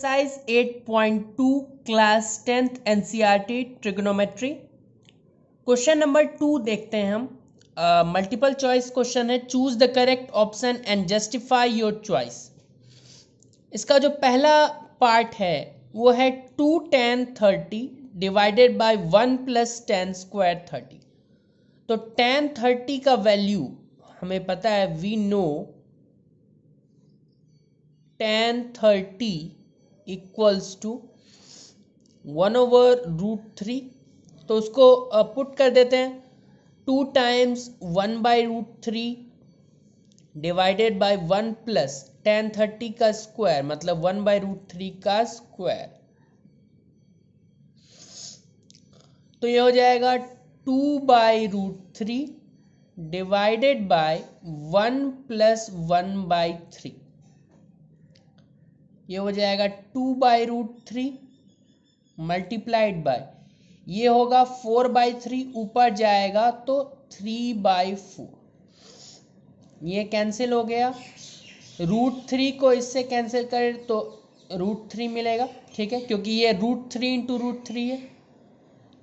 exercise 8.2 class tenth NCERT trigonometry question number two देखते हैं हम मल्टीपल चॉइस क्वेश्चन है choose the correct option and justify your choice इसका जो पहला पार्ट है वो है two tan thirty divided by one plus tan square thirty तो टेन थर्टी का वैल्यू हमें पता है we know tan thirty equals to one over root three तो उसको पुट कर देते हैं two times one by root three divided by one plus tan thirty का स्क्वायर मतलब वन बाय रूट थ्री का स्क्वायर तो ये हो जाएगा two by root three divided by one plus one by three ये हो जाएगा two by root three multiplied by ये होगा फोर बाई थ्री ऊपर जाएगा तो थ्री बाई फोर ये कैंसिल हो गया रूट थ्री को इससे कैंसिल करें तो रूट थ्री मिलेगा ठीक है क्योंकि ये root three into root three है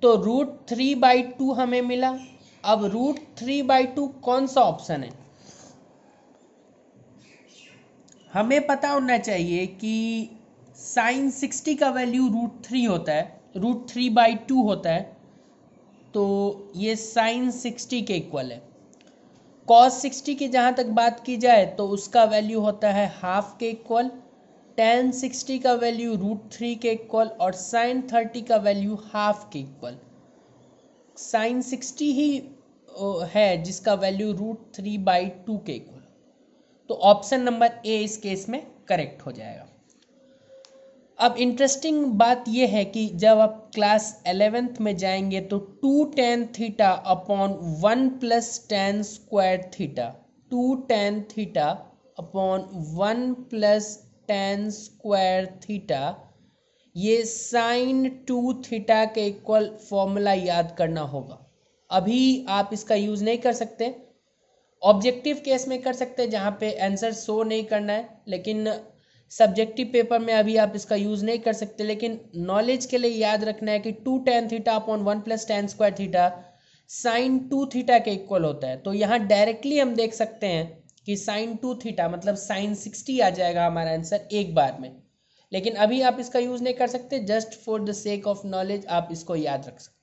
तो रूट थ्री बाई टू हमें मिला अब रूट थ्री बाई टू कौन सा ऑप्शन है हमें पता होना चाहिए कि साइन सिक्सटी का वैल्यू रूट थ्री होता है रूट थ्री बाई टू होता है तो ये साइन सिक्सटी के इक्वल है कॉस सिक्सटी की जहाँ तक बात की जाए तो उसका वैल्यू होता है हाफ के इक्वल टेन सिक्सटी का वैल्यू रूट थ्री के इक्वल और साइन थर्टी का वैल्यू हाफ के इक्वल साइन सिक्सटी ही है जिसका value root three by two के इक्वल तो ऑप्शन नंबर ए इस केस में करेक्ट हो जाएगा अब इंटरेस्टिंग बात यह है कि जब आप क्लास एलेवेंथ में जाएंगे तो two tan theta upon one plus tan square theta two tan theta upon one plus tan square theta ये साइन टू थीटा के इक्वल फॉर्मूला याद करना होगा अभी आप इसका यूज़ नहीं कर सकते ऑब्जेक्टिव केस में कर सकते हैं जहाँ पे आंसर शो नहीं करना है लेकिन सब्जेक्टिव पेपर में अभी आप इसका यूज़ नहीं कर सकते लेकिन नॉलेज के लिए याद रखना है कि two tan theta upon one plus tan square theta sine two theta के इक्वल होता है तो यहाँ डायरेक्टली हम देख सकते हैं कि साइन टू थीटा मतलब साइन सिक्सटी आ जाएगा हमारा आंसर एक बार में लेकिन अभी आप इसका यूज़ नहीं कर सकते just for the sake of knowledge आप इसको याद रख सकते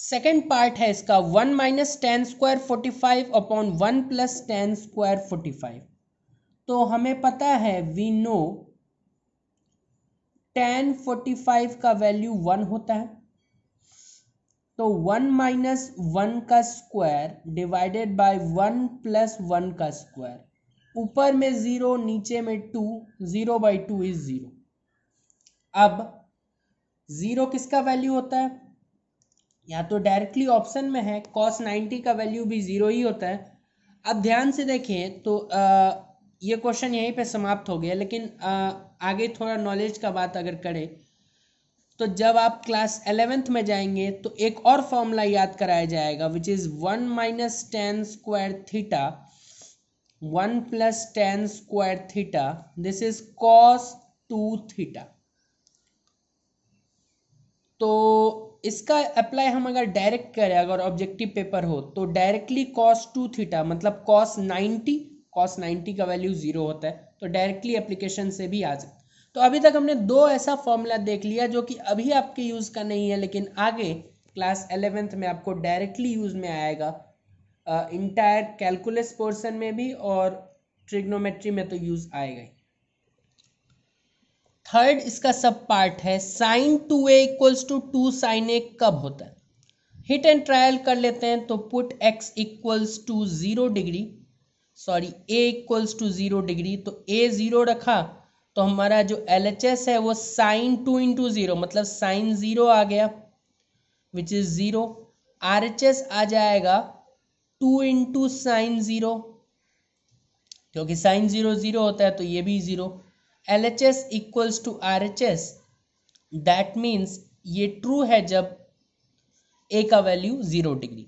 सेकेंड पार्ट है इसका one minus tan square forty five upon one plus tan square forty five तो हमें पता है we know tan forty five का वैल्यू वन होता है तो वन माइनस वन का square divided by one plus one का स्क्वायर ऊपर में ज़ीरो नीचे में two zero by two is zero अब ज़ीरो किसका वैल्यू होता है या तो डायरेक्टली ऑप्शन में है कॉस 90 का वैल्यू भी ज़ीरो ही होता है अब ध्यान से देखें तो आ, ये क्वेश्चन यहीं पे समाप्त हो गया लेकिन आ, आगे थोड़ा नॉलेज का बात अगर करें तो जब आप क्लास एलेवेंथ में जाएंगे तो एक और फॉर्मूला याद कराया जाएगा which is one minus tan square theta one plus tan square theta this is cos two theta तो इसका अप्लाई हम अगर डायरेक्ट करें अगर ऑब्जेक्टिव पेपर हो तो डायरेक्टली कॉस टू थीटा मतलब कॉस नाइन्टी कॉस नाइन्टी का वैल्यू जीरो होता है तो डायरेक्टली एप्लीकेशन से भी आ जाए तो अभी तक हमने दो ऐसा फॉर्मूला देख लिया जो कि अभी आपके यूज़ का नहीं है लेकिन आगे क्लास एलेवेंथ में आपको डायरेक्टली यूज़ में आएगा इंटायर कैलकुलस पोर्सन में भी और ट्रिग्नोमेट्री में तो यूज़ आएगा ही थर्ड इसका सब पार्ट है sine two A equals to two sine A कब होता है हिट एंड ट्रायल कर लेते हैं तो put X equals to zero degree sorry A equals to zero degree तो ए ज़ीरो रखा तो हमारा जो एल एच एस है वो साइन टू इंटू ज़ीरो मतलब साइन ज़ीरो आ गया which is zero R H S आ जाएगा टू इंटू साइन ज़ीरो क्योंकि साइन ज़ीरो ज़ीरो होता है तो ये भी zero LHS equals to RHS that means ये ट्रू है जब ए का वैल्यू ज़ीरो डिग्री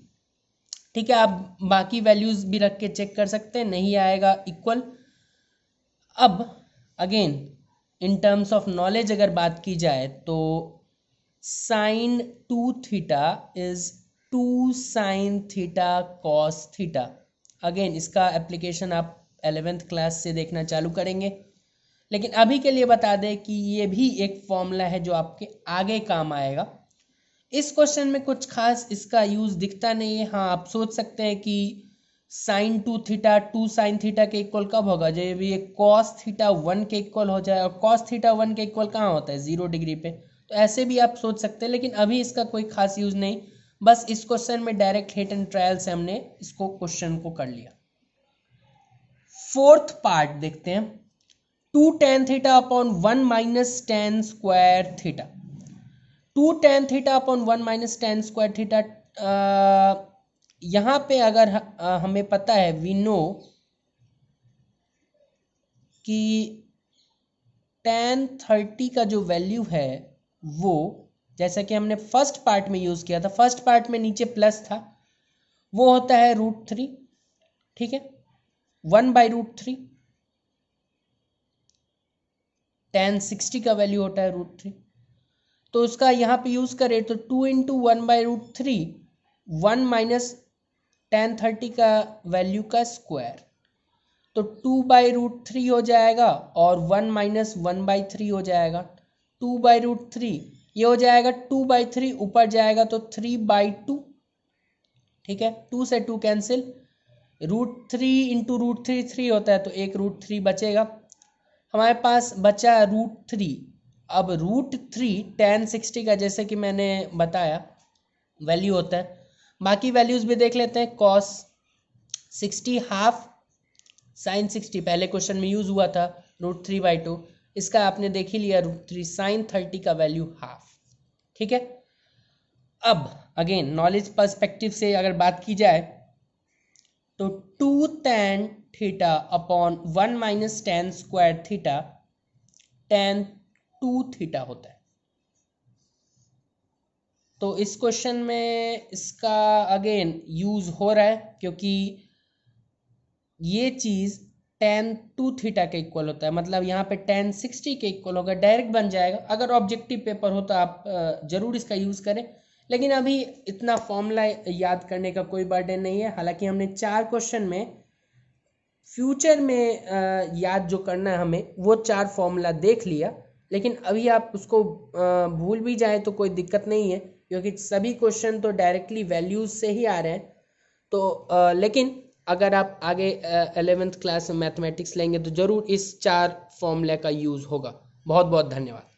ठीक है आप बाकी वैल्यूज़ भी रख के चेक कर सकते हैं नहीं आएगा इक्वल अब again in terms of knowledge अगर बात की जाए तो sine two theta is two sine theta cos theta again इसका एप्लीकेशन आप एलेवेंथ क्लास से देखना चालू करेंगे लेकिन अभी के लिए बता दें कि ये भी एक फॉर्मूला है जो आपके आगे काम आएगा इस क्वेश्चन में कुछ खास इसका यूज दिखता नहीं है हाँ आप सोच सकते हैं कि sine two theta two sine theta के इक्वल कब होगा भी ये कॉस थीटा वन के इक्वल हो जाए और कॉस थीटा वन के इक्वल कहाँ होता है जीरो डिग्री पे तो ऐसे भी आप सोच सकते हैं लेकिन अभी इसका कोई खास यूज नहीं बस इस क्वेश्चन में डायरेक्ट हेट एंड ट्रायल से हमने इसको क्वेश्चन को कर लिया फोर्थ पार्ट देखते हैं two tan theta upon one minus tan square theta two tan theta upon one minus tan square theta यहां पे अगर uh, हमें पता है वी नो कि टेन थर्टी का जो वैल्यू है वो जैसा कि हमने फर्स्ट पार्ट में यूज़ किया था फर्स्ट पार्ट में नीचे प्लस था वो होता है रूट थ्री ठीक है one by root three tan sixty का वैल्यू होता है रूट थ्री तो उसका यहाँ पे यूज़ करें तो two into one by root three one minus tan thirty का वैल्यू का स्क्वायर तो टू बाई रूट थ्री हो जाएगा और one minus one by three हो जाएगा टू बाई रूट थ्री ये हो जाएगा टू बाई थ्री ऊपर जाएगा तो थ्री बाई टू ठीक है टू से two cancel root three into root three three होता है तो एक रूट थ्री बचेगा हमारे पास बचा रूट थ्री अब रूट थ्री टेन सिक्सटी का जैसे कि मैंने बताया वैल्यू होता है बाकी वैल्यूज़ भी देख लेते हैं cos sixty half sine sixty पहले क्वेश्चन में यूज़ हुआ था रूट थ्री बाई टू इसका आपने देख ही लिया रूट थ्री साइन थर्टी का वैल्यू हाफ ठीक है अब अगेन नॉलेज पर्सपेक्टिव से अगर बात की जाए तो two tan theta upon one minus tan square theta tan two theta होता है तो इस क्वेश्चन में इसका अगेन यूज हो रहा है क्योंकि ये चीज टेन टू थीटा के इक्वल होता है मतलब यहाँ पे टेन सिक्सटी के इक्वल होगा डायरेक्ट बन जाएगा अगर ऑब्जेक्टिव पेपर हो तो आप जरूर इसका यूज करें लेकिन अभी इतना फॉर्मूला याद करने का कोई बर्डन नहीं है हालांकि हमने चार क्वेश्चन में फ्यूचर में याद जो करना है हमें वो चार फॉर्मूला देख लिया लेकिन अभी आप उसको भूल भी जाए तो कोई दिक्कत नहीं है क्योंकि सभी क्वेश्चन तो डायरेक्टली वैल्यूज से ही आ रहे हैं तो लेकिन अगर आप आगे एलेवेंथ क्लास में मैथमेटिक्स लेंगे तो ज़रूर इस चार फॉर्मूले का यूज़ होगा बहुत बहुत धन्यवाद